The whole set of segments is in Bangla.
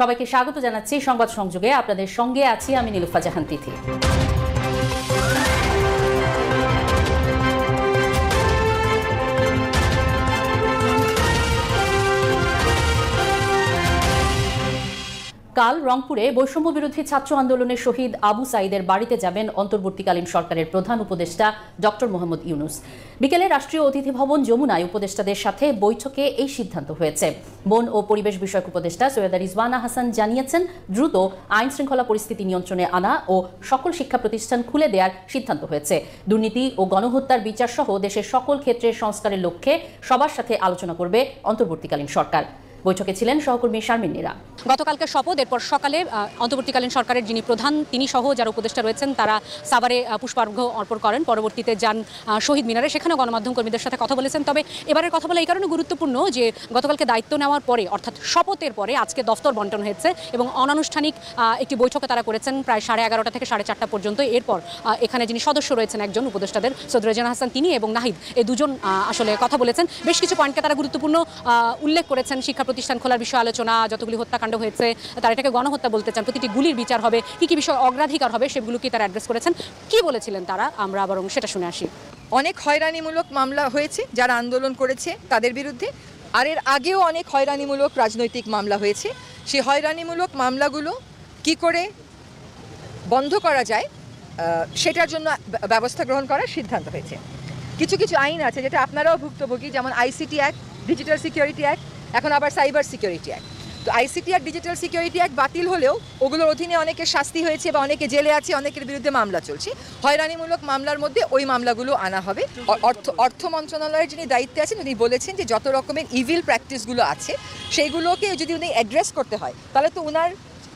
সবাইকে স্বাগত জানাচ্ছি সংবাদ সংযোগে আপনাদের সঙ্গে আছি আমি নিলুফা জাহান তিথি কাল রংপুরে বৈষম্য বিরোধী ছাত্র আন্দোলনের শহীদ আবু সাইদের বাড়িতে যাবেন অন্তর্বর্তীকালীন সরকারের প্রধান উপদেষ্টা ডক্টর মোহাম্মদ ইউনুস বিকেলে রাষ্ট্রীয় অতিথি ভবন যমুনায় উপদেষ্টাদের সাথে বৈঠকে এই সিদ্ধান্ত হয়েছে বন ও পরিবেশ বিষয়ক উপদেষ্টা সৈয়দ রিজওয়ানা হাসান জানিয়েছেন দ্রুত আইন শৃঙ্খলা পরিস্থিতি নিয়ন্ত্রণে আনা ও সকল শিক্ষা প্রতিষ্ঠান খুলে দেওয়ার সিদ্ধান্ত হয়েছে দুর্নীতি ও গণহত্যার বিচার সহ দেশের সকল ক্ষেত্রে সংস্কারের লক্ষ্যে সবার সাথে আলোচনা করবে অন্তর্বর্তীকালীন সরকার বৈঠকে ছিলেন সহকর্মী শারমিন নিরা গতকালকে শপথ এরপর সকালে অন্তর্বর্তীকালীন সরকারের যিনি প্রধান তিনি সহ যারা উপদেষ্টা রয়েছেন তারা সাভারে পুষ্পার্ঘ্য অর্পণ করেন পরবর্তীতে যান শহীদ মিনারে সেখানে গণমাধ্যম কর্মীদের সাথে কথা বলেছেন তবে এবারের কথা বলা এই কারণে গুরুত্বপূর্ণ যে গতকালকে দায়িত্ব নেওয়ার পরে অর্থাৎ শপথের পরে আজকে দফতর বন্টন হয়েছে এবং অনানুষ্ঠানিক একটি বৈঠকে তারা করেছেন প্রায় সাড়ে এগারোটা থেকে সাড়ে চারটা পর্যন্ত এরপর এখানে যিনি সদস্য রয়েছেন একজন উপদেষ্টাদের সদরেজানা হাসান তিনি এবং নাহিদ এই দুজন আসলে কথা বলেছেন বেশ কিছু পয়েন্টকে তারা গুরুত্বপূর্ণ উল্লেখ করেছেন শিক্ষা প্রতিষ্ঠান খোলার বিষয়ে আলোচনা যতগুলি হত্যাকাণ্ড হয়েছে তারা এটাকে গণহত্যা বলতে চান প্রতিটি গুলির বিচার হবে কি কি বিষয় অগ্রাধিকার হবে সেগুলো কি তারা অ্যাড্রেস করেছেন কি বলেছিলেন তারা আমরা বরং সেটা শুনে আসি অনেক হয়রানিমূলক মামলা হয়েছে যারা আন্দোলন করেছে তাদের বিরুদ্ধে আর এর আগেও অনেক হয়রানিমূলক রাজনৈতিক মামলা হয়েছে সেই হয়রানিমূলক মামলাগুলো কি করে বন্ধ করা যায় সেটার জন্য ব্যবস্থা গ্রহণ করার সিদ্ধান্ত হয়েছে কিছু কিছু আইন আছে যেটা আপনারাও ভুক্তভোগী যেমন ICT act digital security act এখন আবার সাইবার সিকিউরিটি অ্যাক্ট তো আইসিটি আর ডিজিটাল সিকিউরিটি অ্যাক্ট বাতিল হলেও ওগুলোর অধীনে অনেকে শাস্তি হয়েছে বা অনেকে জেলে আছে অনেকের বিরুদ্ধে মামলা চলছে হয়রানিমূলক মামলার মধ্যে ওই মামলাগুলো আনা হবে অর্থ অর্থ মন্ত্রণালয়ের যিনি দায়িত্বে আছেন উনি বলেছেন যে যত রকমের ইভিল প্র্যাকটিসগুলো আছে সেইগুলোকে যদি উনি অ্যাড্রেস করতে হয় তাহলে তো উনার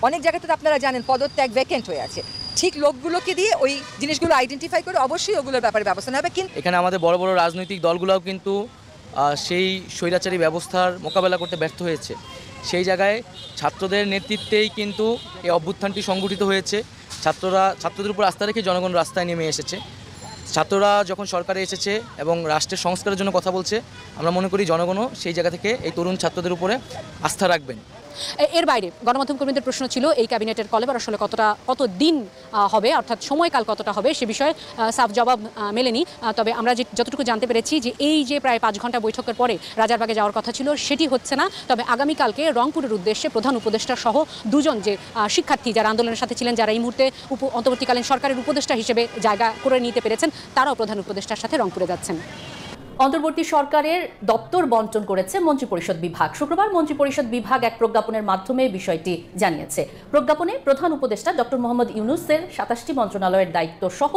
অনেক জায়গাতে তো আপনারা জানেন পদত্যাগ ভ্যাকেন্ট হয়ে আছে ঠিক লোকগুলোকে দিয়ে ওই জিনিসগুলো আইডেন্টিফাই করে অবশ্যই ওগুলোর ব্যাপারে ব্যবস্থা নেবে কিন্তু এখানে আমাদের বড় বড় রাজনৈতিক দলগুলোও কিন্তু সেই স্বৈরাচারী ব্যবস্থার মোকাবেলা করতে ব্যর্থ হয়েছে সেই জায়গায় ছাত্রদের নেতৃত্বেই কিন্তু এই অভ্যুত্থানটি সংগঠিত হয়েছে ছাত্ররা ছাত্রদের উপর আস্থা রেখে জনগণ রাস্তায় নেমে এসেছে ছাত্ররা যখন সরকারে এসেছে এবং রাষ্ট্রের সংস্কারের জন্য কথা বলছে আমরা মনে করি জনগণও সেই জায়গা থেকে এই তরুণ ছাত্রদের উপরে আস্থা রাখবেন এর বাইরে গণমাধ্যম কর্মীদের প্রশ্ন ছিল এই ক্যাবিনেটের কলেবার আসলে কতটা কত দিন হবে অর্থাৎ সময়কাল কতটা হবে সে বিষয়ে সাফ জবাব মেলেনি তবে আমরা যে যতটুকু জানতে পেরেছি যে এই যে প্রায় পাঁচ ঘন্টা বৈঠকের পরে রাজারবাগে যাওয়ার কথা ছিল সেটি হচ্ছে না তবে আগামীকালকে রংপুরের উদ্দেশ্যে প্রধান উপদেষ্টা সহ দুজন যে শিক্ষার্থী যারা আন্দোলনের সাথে ছিলেন যারা এই মুহূর্তে অন্তর্বর্তীকালীন সরকারের উপদেষ্টা হিসেবে জায়গা করে নিতে পেরেছেন তারাও প্রধান উপদেষ্টার সাথে রংপুরে যাচ্ছেন অন্তর্বর্তী সরকারের দপ্তর বন্টন করেছে মন্ত্রিপরিষদ বিভাগ শুক্রবার মন্ত্রিপরিষদ বিভাগ এক প্রজ্ঞাপনের মাধ্যমে বিষয়টি জানিয়েছে প্রজ্ঞাপনে প্রধান উপদেষ্টা ডক্টর মোহাম্মদ ইউনুসের সাতাশটি মন্ত্রণালয়ের দায়িত্ব সহ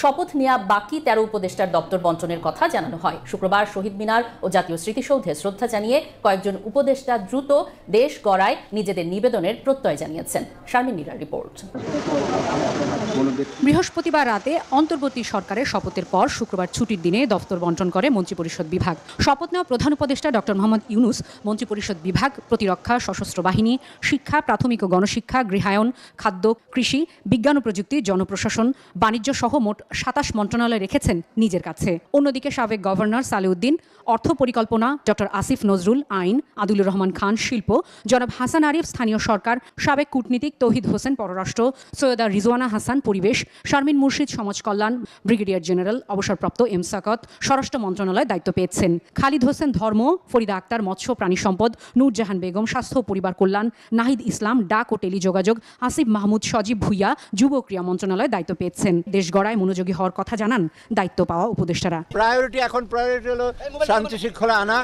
শপথ নেয়া বাকি তেরো উপদেষ্টার দপ্তর বন্টনের কথা জানানো হয় শুক্রবার শহীদ মিনার ও জাতীয় স্মৃতিসৌধে শ্রদ্ধা জানিয়ে কয়েকজন উপদেষ্টা দ্রুত দেশ গড়ায় নিজেদের নিবেদনের প্রত্যয় জানিয়েছেন শারমিনীরা রিপোর্ট বৃহস্পতিবার রাতে অন্তর্বর্তী সরকারের শপথের পর শুক্রবার ছুটির দিনে দপ্তর বন্টন করে মন্ত্রিপরিষদ বিভাগ শপথ নেওয়া প্রধান উপদেষ্টা ডক্টর মোহাম্মদ ইউনুস মন্ত্রিপরিষদ বিভাগ প্রতিরক্ষা সশস্ত্র বাহিনী শিক্ষা প্রাথমিক ও গণশিক্ষা গৃহায়ন খাদ্য কৃষি বিজ্ঞান ও প্রযুক্তি জনপ্রশাসন বাণিজ্য সহ মোট সাতাশ মন্ত্রণালয় রেখেছেন নিজের কাছে অন্যদিকে সাবেক গভর্নর সালেউদ্দিন অর্থ পরিকল্পনা ডক্টর আসিফ নজরুল আইন আদুলুর রহমান খান শিল্প জনাব হাসান আরিফ স্থানীয় সরকার সাবেক কূটনীতিক তৌহিদ হোসেন পররাষ্ট্র সৈয়দা রিজওয়ানা হাসান পরিবেশ শারমিন মুর্শিদ সমাজ কল্যাণ ব্রিগেডিয়ার জেনারেল অবসরপ্রাপ্ত এম সাকত স্বরাষ্ট্র মন্ত্রণালয় দায়িত্ব পেয়েছেন খালিদ হোসেন ধর্ম ফরিদা আক্তার মৎস্য প্রাণী সম্পদ নূরজাহান বেগম স্বাস্থ্য পরিবার কল্যাণ নাহিদ ইসলাম ডাক ও টেলিযোগাযোগ আসিফ মাহমুদ সজীব ভুইয়া যুব ক্রিয়া মন্ত্রণালয় দায়িত্ব পেয়েছেন দেশ গড়ায় মনোযোগী হওয়ার কথা জানান দায়িত্ব পাওয়া উপদেষ্টারা প্রায়োরিটি এখন প্রায়োরিটি হলো শান্তি শৃঙ্খলা আনা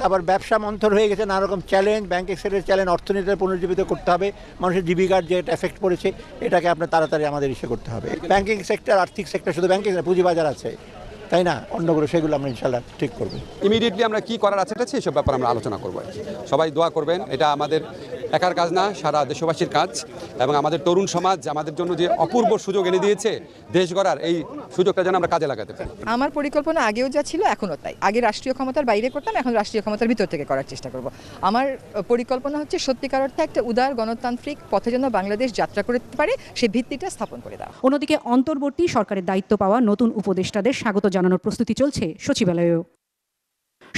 তারপর ব্যবসা মন্থর হয়ে গেছে নানা রকম চ্যালেঞ্জ ব্যাংক সেক্টরের চ্যালেঞ্জ অর্থনীতিতে পুনর্জীবিত করতে হবে মানুষের জীবিকার যে এফেক্ট পড়েছে এটাকে আপনার তাড়াতাড়ি আমাদের ইসে করতে হবে ব্যাংকিং সেক্টর আর্থিক সেক্টর শুধু ব্যাংকিং পুঁজিবাজার আছে তাই না অন্যগুলো সেগুলো আমরা ইনশাল্লাহ ঠিক করবো ইমিডিয়েটলি আমরা কি করার আছে এটা সেসব ব্যাপারে আমরা আলোচনা করবো সবাই দোয়া করবেন এটা আমাদের একার কাজ না সারা দেশবাসীর কাজ এবং আমাদের তরুণ সমাজ আমাদের জন্য যে অপূর্ব সুযোগ এনে দিয়েছে দেশ গড়ার এই সুযোগটা যেন আমরা কাজে লাগাতে পারি আমার পরিকল্পনা আগেও যা ছিল এখনও তাই আগে রাষ্ট্রীয় ক্ষমতার বাইরে করতাম এখন রাষ্ট্রীয় ক্ষমতার ভিতর থেকে করার চেষ্টা করব আমার পরিকল্পনা হচ্ছে সত্যিকার অর্থে একটা উদার গণতান্ত্রিক পথে যেন বাংলাদেশ যাত্রা করতে পারে সে ভিত্তিটা স্থাপন করে দেওয়া অন্যদিকে অন্তর্বর্তী সরকারের দায়িত্ব পাওয়া নতুন উপদেষ্টাদের স্বাগত জানানোর প্রস্তুতি চলছে সচিবালয়েও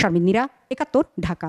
শারমিন নীরা একাত্তর ঢাকা